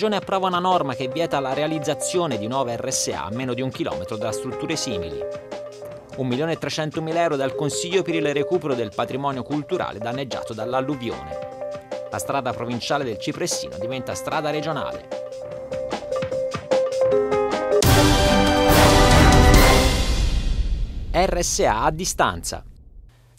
Regione approva una norma che vieta la realizzazione di nuove RSA a meno di un chilometro da strutture simili. 1.300.000 euro dal Consiglio per il recupero del patrimonio culturale danneggiato dall'alluvione. La strada provinciale del Cipressino diventa strada regionale. RSA a distanza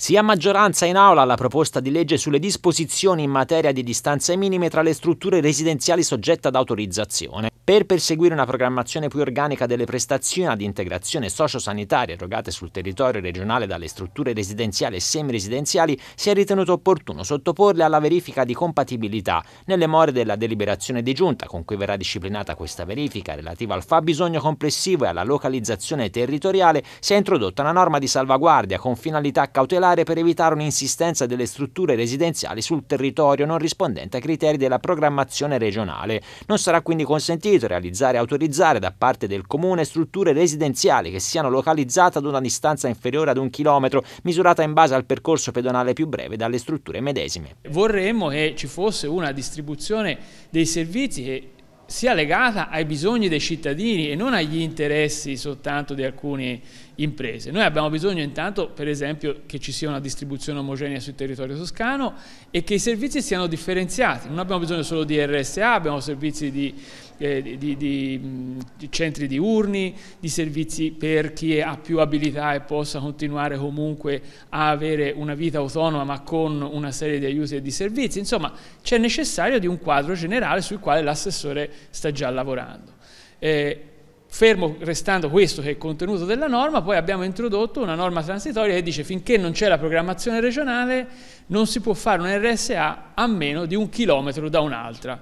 sia maggioranza in aula la proposta di legge sulle disposizioni in materia di distanze minime tra le strutture residenziali soggette ad autorizzazione. Per perseguire una programmazione più organica delle prestazioni ad integrazione sociosanitaria erogate sul territorio regionale dalle strutture residenziali e semiresidenziali, si è ritenuto opportuno sottoporle alla verifica di compatibilità nelle more della deliberazione di giunta con cui verrà disciplinata questa verifica relativa al fabbisogno complessivo e alla localizzazione territoriale, si è introdotta una norma di salvaguardia con finalità cautelare per evitare un'insistenza delle strutture residenziali sul territorio non rispondente ai criteri della programmazione regionale. Non sarà quindi consentito consentito realizzare e autorizzare da parte del comune strutture residenziali che siano localizzate ad una distanza inferiore ad un chilometro, misurata in base al percorso pedonale più breve dalle strutture medesime. Vorremmo che ci fosse una distribuzione dei servizi che sia legata ai bisogni dei cittadini e non agli interessi soltanto di alcuni imprese. Noi abbiamo bisogno intanto, per esempio, che ci sia una distribuzione omogenea sul territorio toscano e che i servizi siano differenziati. Non abbiamo bisogno solo di RSA, abbiamo servizi di, eh, di, di, di centri diurni, di servizi per chi ha più abilità e possa continuare comunque a avere una vita autonoma ma con una serie di aiuti e di servizi. Insomma, c'è necessario di un quadro generale sul quale l'assessore sta già lavorando. Eh, Fermo restando questo che è il contenuto della norma, poi abbiamo introdotto una norma transitoria che dice finché non c'è la programmazione regionale non si può fare un RSA a meno di un chilometro da un'altra.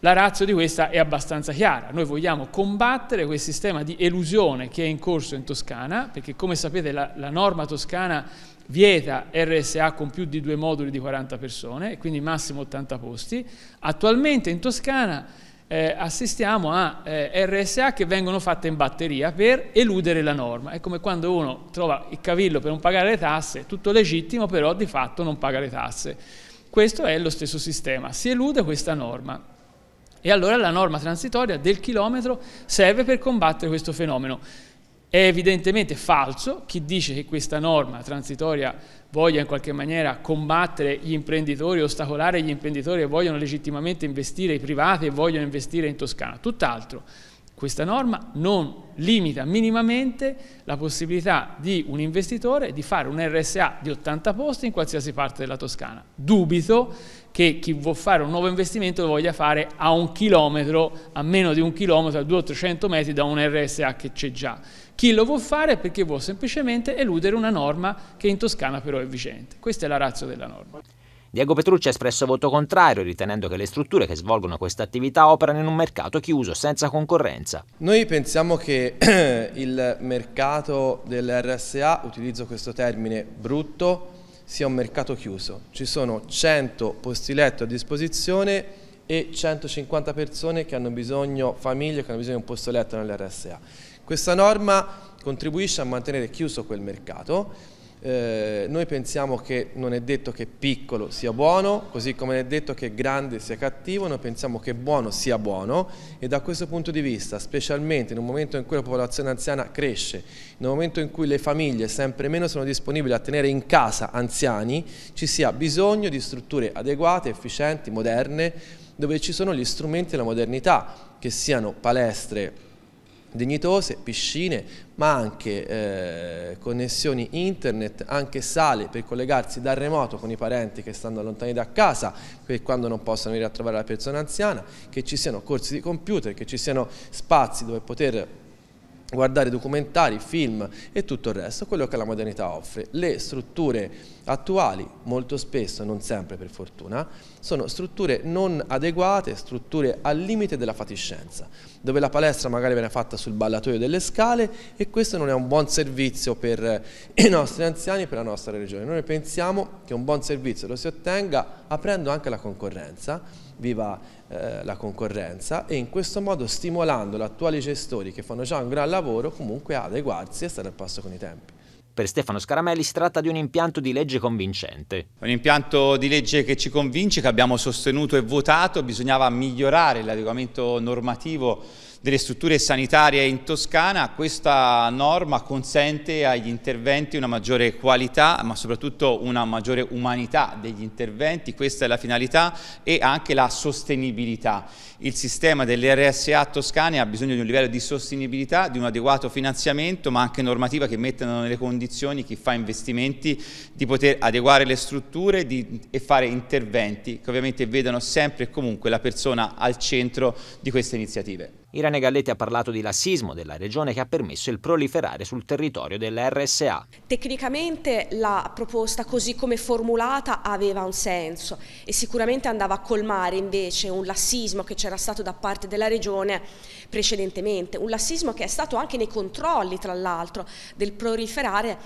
La razza di questa è abbastanza chiara, noi vogliamo combattere quel sistema di elusione che è in corso in Toscana, perché come sapete la, la norma toscana vieta RSA con più di due moduli di 40 persone, quindi massimo 80 posti. Attualmente in Toscana eh, assistiamo a eh, RSA che vengono fatte in batteria per eludere la norma. È come quando uno trova il cavillo per non pagare le tasse, tutto legittimo, però di fatto non paga le tasse. Questo è lo stesso sistema, si elude questa norma. E allora la norma transitoria del chilometro serve per combattere questo fenomeno. È evidentemente falso chi dice che questa norma transitoria voglia in qualche maniera combattere gli imprenditori, ostacolare gli imprenditori che vogliono legittimamente investire, i privati e vogliono investire in Toscana. Tutt'altro. Questa norma non limita minimamente la possibilità di un investitore di fare un RSA di 80 posti in qualsiasi parte della Toscana. Dubito che chi vuole fare un nuovo investimento lo voglia fare a un chilometro, a meno di un chilometro, a 200-300 metri da un RSA che c'è già. Chi lo vuole fare perché vuole semplicemente eludere una norma che in Toscana però è vigente. Questa è la razza della norma. Diego Petrucci ha espresso voto contrario, ritenendo che le strutture che svolgono questa attività operano in un mercato chiuso, senza concorrenza. Noi pensiamo che il mercato dell'RSA, utilizzo questo termine brutto, sia un mercato chiuso. Ci sono 100 posti letto a disposizione e 150 persone che hanno bisogno, famiglie che hanno bisogno di un posto letto nell'RSA. Questa norma contribuisce a mantenere chiuso quel mercato eh, noi pensiamo che non è detto che piccolo sia buono, così come non è detto che grande sia cattivo, noi pensiamo che buono sia buono e da questo punto di vista, specialmente in un momento in cui la popolazione anziana cresce, in un momento in cui le famiglie sempre meno sono disponibili a tenere in casa anziani, ci sia bisogno di strutture adeguate, efficienti, moderne, dove ci sono gli strumenti della modernità, che siano palestre, dignitose, piscine, ma anche eh, connessioni internet, anche sale per collegarsi da remoto con i parenti che stanno lontani da casa, per quando non possono venire a trovare la persona anziana, che ci siano corsi di computer, che ci siano spazi dove poter guardare documentari, film e tutto il resto, quello che la modernità offre. Le strutture attuali, molto spesso, non sempre per fortuna, sono strutture non adeguate, strutture al limite della fatiscenza, dove la palestra magari viene fatta sul ballatoio delle scale e questo non è un buon servizio per eh, i nostri anziani e per la nostra regione. Noi pensiamo che un buon servizio lo si ottenga aprendo anche la concorrenza, viva eh, la concorrenza e in questo modo stimolando gli attuali gestori che fanno già un gran lavoro comunque a adeguarsi e stare al passo con i tempi. Per Stefano Scaramelli si tratta di un impianto di legge convincente. Un impianto di legge che ci convince, che abbiamo sostenuto e votato, bisognava migliorare l'adeguamento normativo delle strutture sanitarie in Toscana, questa norma consente agli interventi una maggiore qualità, ma soprattutto una maggiore umanità degli interventi, questa è la finalità, e anche la sostenibilità. Il sistema delle RSA toscane ha bisogno di un livello di sostenibilità, di un adeguato finanziamento, ma anche normativa che mettano nelle condizioni chi fa investimenti di poter adeguare le strutture di, e fare interventi che ovviamente vedano sempre e comunque la persona al centro di queste iniziative. Irene Galletti ha parlato di lassismo della regione che ha permesso il proliferare sul territorio dell'RSA. Tecnicamente la proposta così come formulata aveva un senso e sicuramente andava a colmare invece un lassismo che c'era stato da parte della regione precedentemente, un lassismo che è stato anche nei controlli tra l'altro del proliferare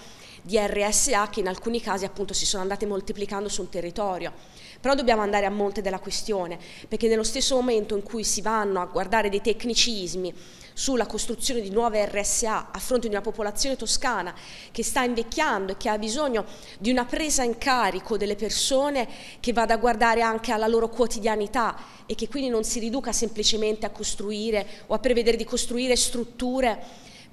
di RSA che in alcuni casi appunto si sono andate moltiplicando sul territorio. Però dobbiamo andare a monte della questione, perché nello stesso momento in cui si vanno a guardare dei tecnicismi sulla costruzione di nuove RSA a fronte di una popolazione toscana che sta invecchiando e che ha bisogno di una presa in carico delle persone che vada a guardare anche alla loro quotidianità e che quindi non si riduca semplicemente a costruire o a prevedere di costruire strutture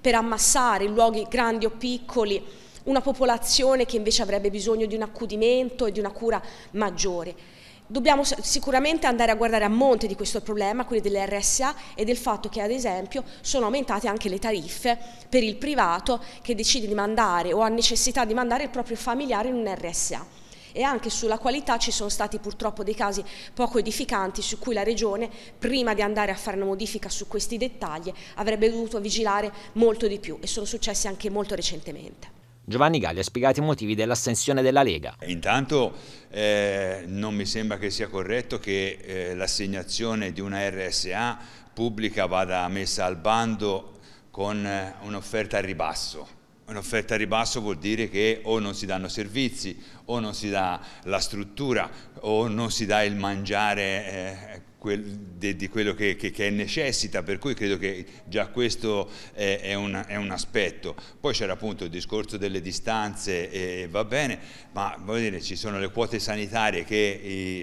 per ammassare in luoghi grandi o piccoli una popolazione che invece avrebbe bisogno di un accudimento e di una cura maggiore. Dobbiamo sicuramente andare a guardare a monte di questo problema, quelli RSA e del fatto che ad esempio sono aumentate anche le tariffe per il privato che decide di mandare o ha necessità di mandare il proprio familiare in un RSA e anche sulla qualità ci sono stati purtroppo dei casi poco edificanti su cui la Regione, prima di andare a fare una modifica su questi dettagli, avrebbe dovuto vigilare molto di più e sono successi anche molto recentemente. Giovanni Galli ha spiegato i motivi dell'assenzione della Lega. Intanto eh, non mi sembra che sia corretto che eh, l'assegnazione di una RSA pubblica vada messa al bando con eh, un'offerta a ribasso. Un'offerta a ribasso vuol dire che o non si danno servizi, o non si dà la struttura, o non si dà il mangiare eh, di quello che, che, che, necessita, per cui credo che già questo è, è, una, è un aspetto. Poi c'era appunto il discorso delle distanze, e va bene, ma dire, ci sono le quote sanitarie che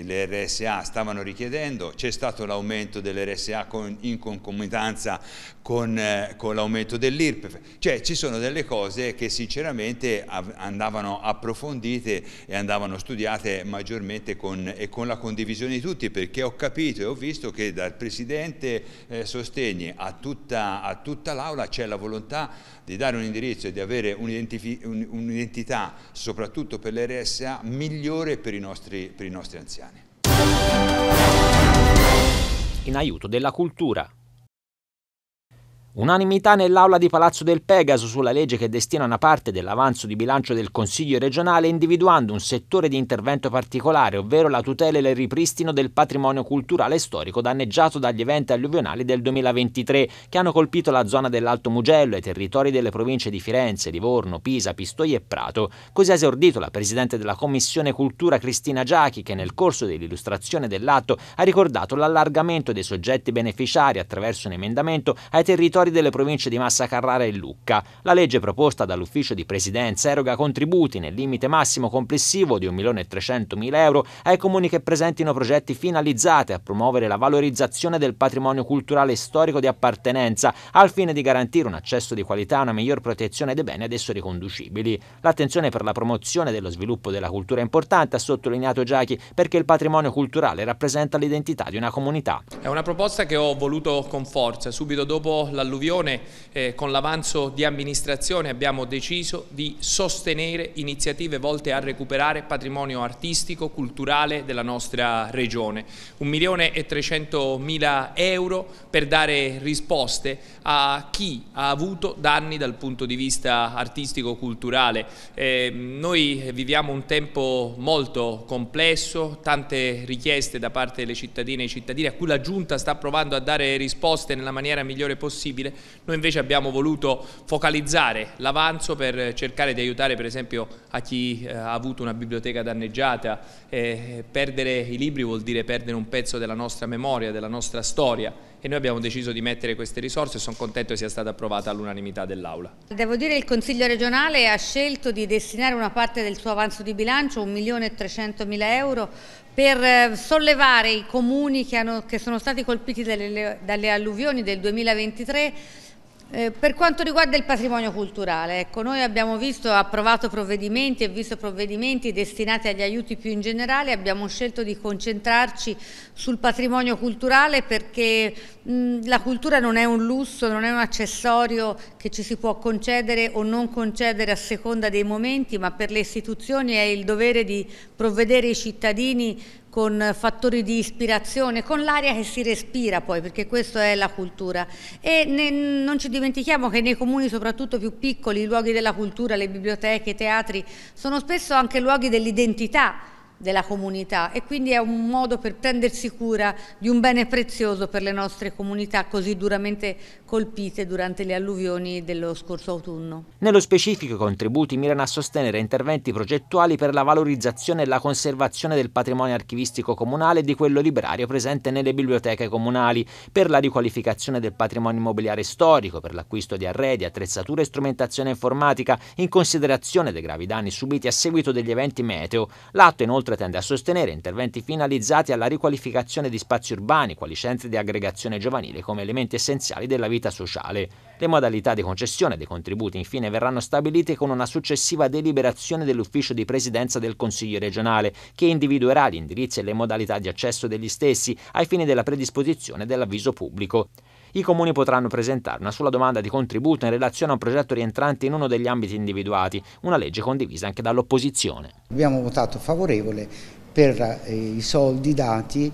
i, le RSA stavano richiedendo, c'è stato l'aumento delle RSA con, in concomitanza con, eh, con l'aumento dell'IRPEF, cioè ci sono delle cose che sinceramente av, andavano approfondite e andavano studiate maggiormente con, e con la condivisione di tutti, perché ho capito e ho visto che dal Presidente eh, Sostegni a tutta, tutta l'Aula c'è la volontà di dare un indirizzo e di avere un'identità, un soprattutto per l'RSA, migliore per i nostri, per i nostri anziani. In aiuto della cultura. Unanimità nell'aula di Palazzo del Pegaso sulla legge che destina una parte dell'avanzo di bilancio del Consiglio regionale individuando un settore di intervento particolare, ovvero la tutela e il ripristino del patrimonio culturale e storico danneggiato dagli eventi alluvionali del 2023 che hanno colpito la zona dell'Alto Mugello e i territori delle province di Firenze, Livorno, Pisa, Pistoia e Prato. Così ha esordito la Presidente della Commissione Cultura Cristina Giachi che nel corso dell'illustrazione dell'atto ha ricordato l'allargamento dei soggetti beneficiari attraverso un emendamento ai territori territori delle province di Massa Carrara e Lucca. La legge proposta dall'ufficio di presidenza eroga contributi nel limite massimo complessivo di 1.300.000 euro ai comuni che presentino progetti finalizzati a promuovere la valorizzazione del patrimonio culturale e storico di appartenenza, al fine di garantire un accesso di qualità e una miglior protezione dei beni ad esso riconducibili. L'attenzione per la promozione dello sviluppo della cultura è importante, ha sottolineato Giachi, perché il patrimonio culturale rappresenta l'identità di una comunità. È una proposta che ho voluto con forza subito dopo la dall'alluvione eh, con l'avanzo di amministrazione abbiamo deciso di sostenere iniziative volte a recuperare patrimonio artistico, culturale della nostra regione. Un milione e 300 mila euro per dare risposte a chi ha avuto danni dal punto di vista artistico-culturale. Eh, noi viviamo un tempo molto complesso, tante richieste da parte delle cittadine e cittadini a cui la Giunta sta provando a dare risposte nella maniera migliore possibile possibile. Noi invece abbiamo voluto focalizzare l'avanzo per cercare di aiutare per esempio a chi eh, ha avuto una biblioteca danneggiata. Eh, perdere i libri vuol dire perdere un pezzo della nostra memoria, della nostra storia e noi abbiamo deciso di mettere queste risorse e sono contento che sia stata approvata all'unanimità dell'Aula. Devo dire che il Consiglio regionale ha scelto di destinare una parte del suo avanzo di bilancio, 1.300.000 euro, per eh, sollevare i comuni che, hanno, che sono stati colpiti dalle, dalle alluvioni del 2023 eh, per quanto riguarda il patrimonio culturale, ecco, noi abbiamo visto, approvato provvedimenti e visto provvedimenti destinati agli aiuti più in generale, abbiamo scelto di concentrarci sul patrimonio culturale perché mh, la cultura non è un lusso, non è un accessorio che ci si può concedere o non concedere a seconda dei momenti, ma per le istituzioni è il dovere di provvedere i cittadini con fattori di ispirazione, con l'aria che si respira poi, perché questa è la cultura. E ne, non ci dimentichiamo che nei comuni, soprattutto più piccoli, i luoghi della cultura, le biblioteche, i teatri, sono spesso anche luoghi dell'identità della comunità e quindi è un modo per prendersi cura di un bene prezioso per le nostre comunità così duramente colpite durante le alluvioni dello scorso autunno. Nello specifico i contributi mirano a sostenere interventi progettuali per la valorizzazione e la conservazione del patrimonio archivistico comunale e di quello librario presente nelle biblioteche comunali, per la riqualificazione del patrimonio immobiliare storico, per l'acquisto di arredi, attrezzature e strumentazione informatica in considerazione dei gravi danni subiti a seguito degli eventi meteo. L'atto inoltre inoltre tende a sostenere interventi finalizzati alla riqualificazione di spazi urbani, quali centri di aggregazione giovanile come elementi essenziali della vita sociale. Le modalità di concessione dei contributi infine verranno stabilite con una successiva deliberazione dell'ufficio di presidenza del Consiglio regionale, che individuerà gli indirizzi e le modalità di accesso degli stessi ai fini della predisposizione dell'avviso pubblico. I comuni potranno presentare una sola domanda di contributo in relazione a un progetto rientrante in uno degli ambiti individuati, una legge condivisa anche dall'opposizione. Abbiamo votato favorevole per eh, i soldi dati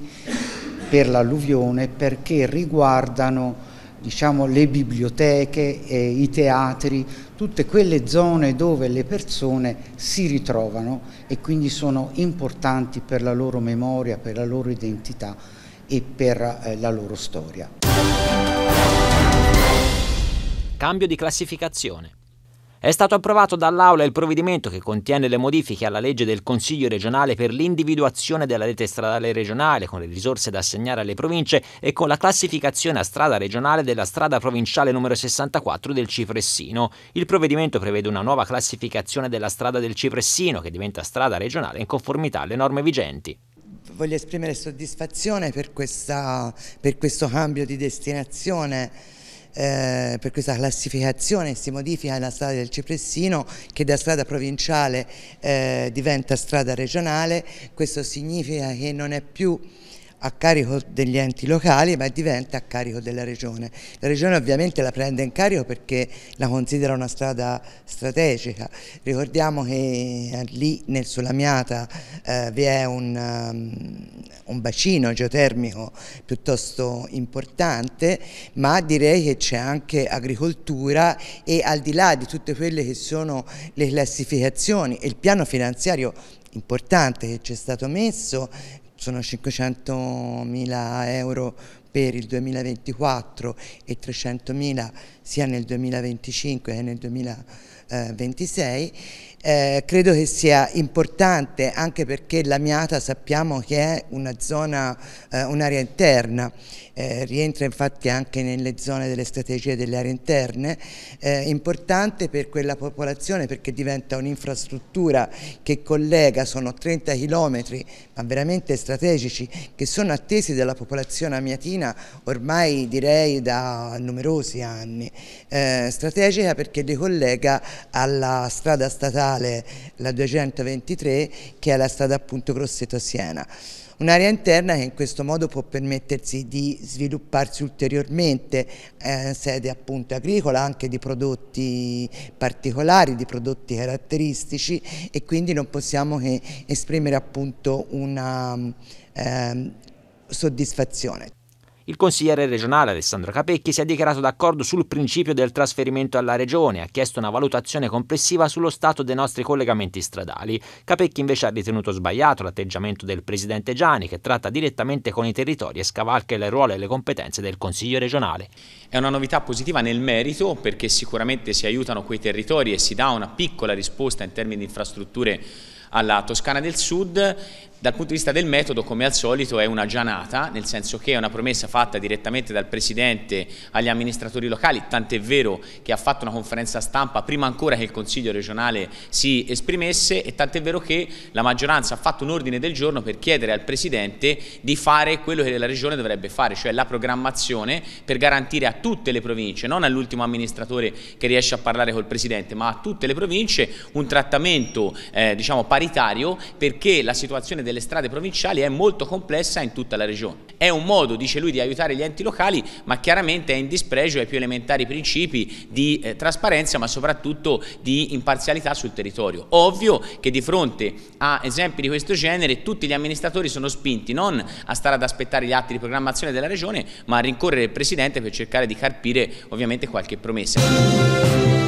per l'alluvione perché riguardano diciamo, le biblioteche, eh, i teatri, tutte quelle zone dove le persone si ritrovano e quindi sono importanti per la loro memoria, per la loro identità e per eh, la loro storia. Cambio di classificazione. È stato approvato dall'Aula il provvedimento che contiene le modifiche alla legge del Consiglio regionale per l'individuazione della rete stradale regionale con le risorse da assegnare alle province e con la classificazione a strada regionale della strada provinciale numero 64 del Cipressino. Il provvedimento prevede una nuova classificazione della strada del Cipressino che diventa strada regionale in conformità alle norme vigenti voglio esprimere soddisfazione per, questa, per, questo cambio di destinazione eh, per questa classificazione si modifica la strada del Cipressino che da strada provinciale eh, diventa strada regionale, questo significa che non è più a carico degli enti locali ma diventa a carico della regione. La regione ovviamente la prende in carico perché la considera una strada strategica. Ricordiamo che eh, lì nel Sulamiata eh, vi è un, um, un, bacino geotermico piuttosto importante ma direi che c'è anche agricoltura e al di là di tutte quelle che sono le classificazioni e il piano finanziario importante che ci è stato messo sono 500.000 euro per il 2024 e 300.000 sia nel 2025 che nel 2026 eh, 26, eh, credo che sia importante anche perché l'Amiata sappiamo che è una zona, eh, un'area interna, eh, rientra infatti anche nelle zone delle strategie delle aree interne, eh, importante per quella popolazione perché diventa un'infrastruttura che collega, sono 30 chilometri ma veramente strategici che sono attesi dalla popolazione amiatina ormai direi da numerosi anni, eh, strategica perché li collega alla strada statale la 223 che è la strada appunto Grosseto-Siena. Un'area interna che in questo modo può permettersi di svilupparsi ulteriormente eh, sede appunto agricola, anche di prodotti particolari, di prodotti caratteristici e quindi non possiamo che esprimere appunto una eh, soddisfazione. Il consigliere regionale Alessandro Capecchi si è dichiarato d'accordo sul principio del trasferimento alla regione, e ha chiesto una valutazione complessiva sullo stato dei nostri collegamenti stradali. Capecchi invece ha ritenuto sbagliato l'atteggiamento del presidente Gianni che tratta direttamente con i territori e scavalca le ruole e le competenze del Consiglio regionale. È una novità positiva nel merito perché sicuramente si aiutano quei territori e si dà una piccola risposta in termini di infrastrutture alla Toscana del Sud, dal punto di vista del metodo, come al solito, è una gianata, nel senso che è una promessa fatta direttamente dal Presidente agli amministratori locali, tant'è vero che ha fatto una conferenza stampa prima ancora che il Consiglio regionale si esprimesse e tant'è vero che la maggioranza ha fatto un ordine del giorno per chiedere al Presidente di fare quello che la Regione dovrebbe fare, cioè la programmazione per garantire a tutte le province, non all'ultimo amministratore che riesce a parlare col Presidente, ma a tutte le province un trattamento eh, diciamo, paritario perché la situazione delle strade provinciali è molto complessa in tutta la regione. È un modo, dice lui, di aiutare gli enti locali, ma chiaramente è in dispregio ai più elementari principi di eh, trasparenza, ma soprattutto di imparzialità sul territorio. Ovvio che di fronte a esempi di questo genere tutti gli amministratori sono spinti non a stare ad aspettare gli atti di programmazione della regione, ma a rincorrere il Presidente per cercare di carpire ovviamente qualche promessa.